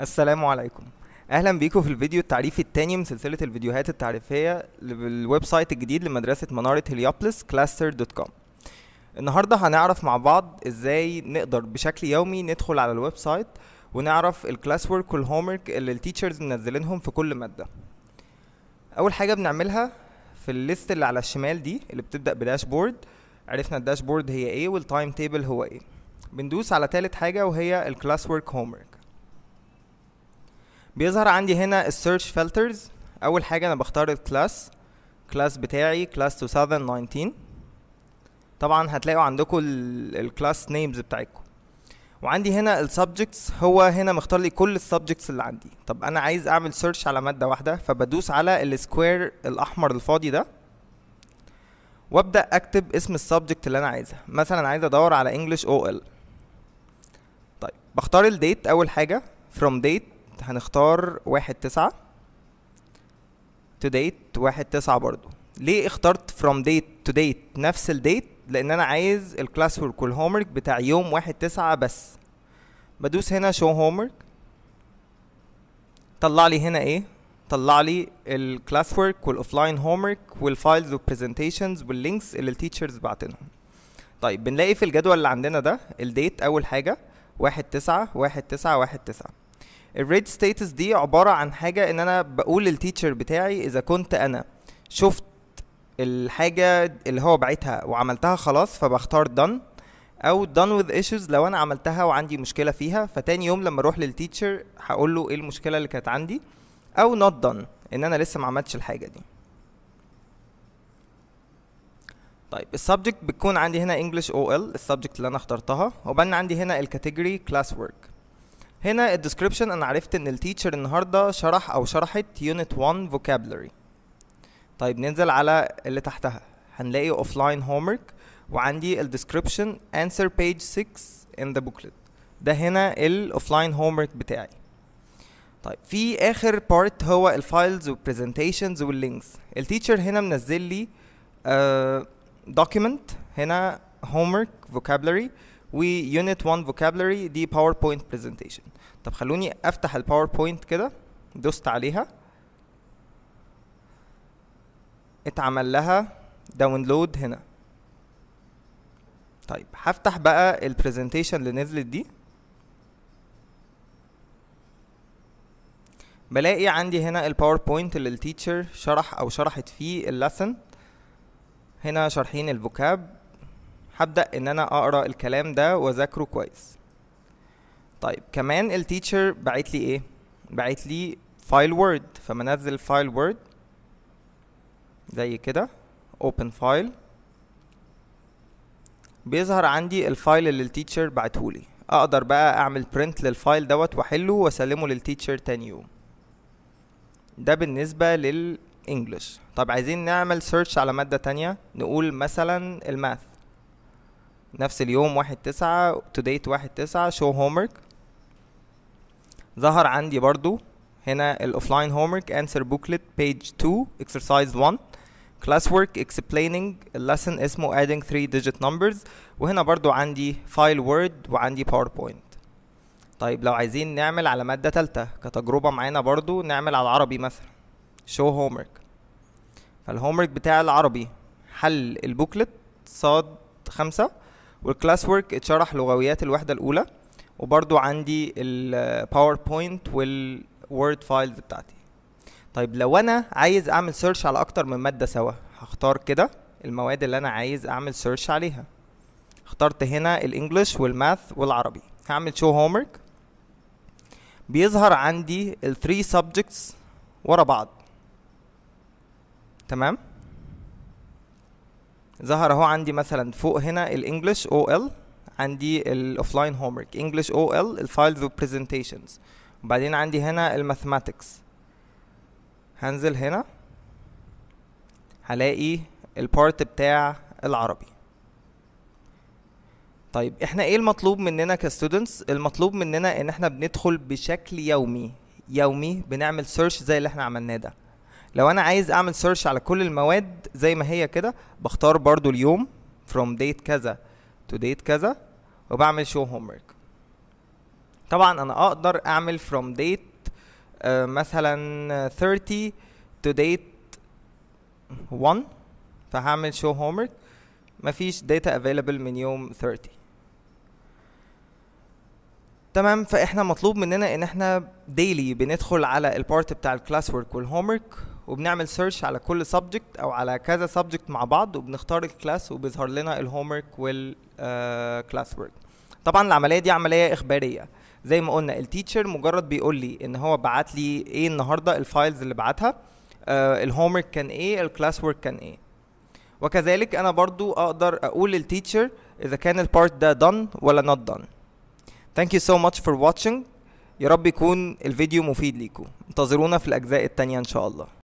السلام عليكم اهلا بيكم في الفيديو التعريفي الثاني من سلسله الفيديوهات التعريفيه للويب سايت الجديد لمدرسه مناره هليوبلس كوم النهارده هنعرف مع بعض ازاي نقدر بشكل يومي ندخل على الويب سايت ونعرف الكلاس ورك والهوم ورك اللي التيتشرز منزلينهم في كل ماده اول حاجه بنعملها في الليست اللي على الشمال دي اللي بتبدا بداشبورد عرفنا الداشبورد هي ايه والتايم تيبل هو ايه بندوس على تالت حاجه وهي الكلاس ورك هوم ورك بيظهر عندي هنا السيرش فلترز اول حاجه انا بختار الكلاس كلاس بتاعي كلاس 2019 طبعا هتلاقوا عندكم الكلاس نيمز بتاعتكم وعندي هنا السبجكتس هو هنا مختار لي كل السبجكتس اللي عندي طب انا عايز اعمل سيرش على ماده واحده فبدوس على السكوير الاحمر الفاضي ده وابدا اكتب اسم السبجكت اللي انا عايزها مثلا عايز ادور على انجلش او ال طيب بختار الديت اول حاجه from date هنختار واحد تسعة to date واحد تسعة برضو ليه اخترت from date to date نفس ال date لان انا عايز ال classwork وال homework بتاع يوم واحد تسعة بس بدوس هنا show homework طلع لي هنا ايه طلع لي ال classwork وال offline homework وال files وال presentations وال links اللي ال teachers بعتنهم طيب بنلاقي في الجدول اللي عندنا ده ال date اول حاجه واحد تسعة واحد تسعة واحد تسعة الريد ستيتس دي عباره عن حاجه ان انا بقول للتيتشر بتاعي اذا كنت انا شفت الحاجه اللي هو باعتها وعملتها خلاص فبختار دن او done with issues لو انا عملتها وعندي مشكله فيها فتاني يوم لما اروح للتيتشر هقول له ايه المشكله اللي كانت عندي او not done ان انا لسه ما عملتش الحاجه دي طيب السبجكت بتكون عندي هنا English OL السبجكت اللي انا اخترتها وبعدين عندي هنا الكاتيجوري كلاس work هنا الديسكريبشن انا عرفت ان التيتشر النهارده شرح او شرحت يونت 1 فوكابلري طيب ننزل على اللي تحتها هنلاقي اوفلاين هومورك وعندي الديسكريبشن answer page 6 in the booklet ده هنا الاوفلاين هومورك بتاعي طيب في اخر بارت هو الفايلز والبرزنتيشنز واللينكس التيتشر هنا منزل لي دوكيمنت آه، uh, هنا هومورك فوكابلري ويونت 1 vocabulary دي باوربوينت برزنتيشن طب خلوني افتح الباوربوينت كده دوست عليها اتعمل لها داونلود هنا طيب هفتح بقى البرزنتيشن اللي نزلت دي بلاقي عندي هنا الباوربوينت اللي التيتشر شرح او شرحت فيه اللسن هنا شارحين الفوكاب هبدأ إن أنا أقرأ الكلام ده وأذاكره كويس طيب كمان التيتشر بعت لي إيه؟ بعت لي فايل وورد فمنزل فايل وورد زي كده open file بيظهر عندي الفايل اللي التيتشر بعتهولي اقدر بقى اعمل print للفايل دوت واحله واسلمه للتيتشر تاني يوم ده بالنسبة للانجلش طب عايزين نعمل search على مادة تانية نقول مثلا الماث نفس اليوم واحد تسعة تو ديت واحد تسعة شو هومورك ظهر عندي برضو هنا الأوفلاين هومورك أنسر بوكلت بيج 2 اكسرسايز 1 class work explaining lesson اسمه adding 3 digit numbers وهنا برضو عندي file word وعندي powerpoint طيب لو عايزين نعمل على مادة تالتة كتجربة معانا برضو نعمل على العربي مثلا show homework فالهومورك بتاع العربي حل البوكلت صاد خمسة والكلاس ورك اتشرح لغويات الوحده الاولى وبرضو عندي الباوربوينت والوورد فايلز بتاعتي طيب لو انا عايز اعمل سيرش على اكتر من ماده سوا هختار كده المواد اللي انا عايز اعمل سيرش عليها اخترت هنا الانجليش والماث والعربي هعمل شو هومورك بيظهر عندي الثري سبجكتس ورا بعض تمام ظهر اهو عندي مثلا فوق هنا الانجلش او ال عندي الاوفلاين هوم ورك انجلش او ال الفايلز والبرزنتيشنز وبعدين عندي هنا الماثماتكس هنزل هنا هلاقي البارت بتاع العربي طيب احنا ايه المطلوب مننا كستودنتس المطلوب مننا ان احنا بندخل بشكل يومي يومي بنعمل سيرش زي اللي احنا عملناه ده لو انا عايز اعمل سيرش على كل المواد زي ما هي كده بختار برضو اليوم from date كذا to date كذا وبعمل show homework طبعا انا اقدر اعمل from date uh, مثلا 30 to date 1 فهعمل show homework مفيش data available من يوم 30 تمام فاحنا مطلوب مننا ان احنا ديلي بندخل على البارت بتاع الكلاس ورك والهومورك وبنعمل سيرش على كل سبجكت او على كذا سبجكت مع بعض وبنختار الكلاس وبيظهر لنا الهوم ورك والكلاس ورك طبعا العمليه دي عمليه اخباريه زي ما قلنا التيتشر مجرد بيقول لي ان هو بعت لي ايه النهارده الفايلز اللي بعتها آه، الهوم ورك كان ايه الكلاس ورك كان ايه وكذلك انا برضو اقدر اقول للتيتشر اذا كان البارت ده دون ولا نوت دون ثانك يو سو ماتش فور watching يا رب يكون الفيديو مفيد ليكم انتظرونا في الاجزاء التانية ان شاء الله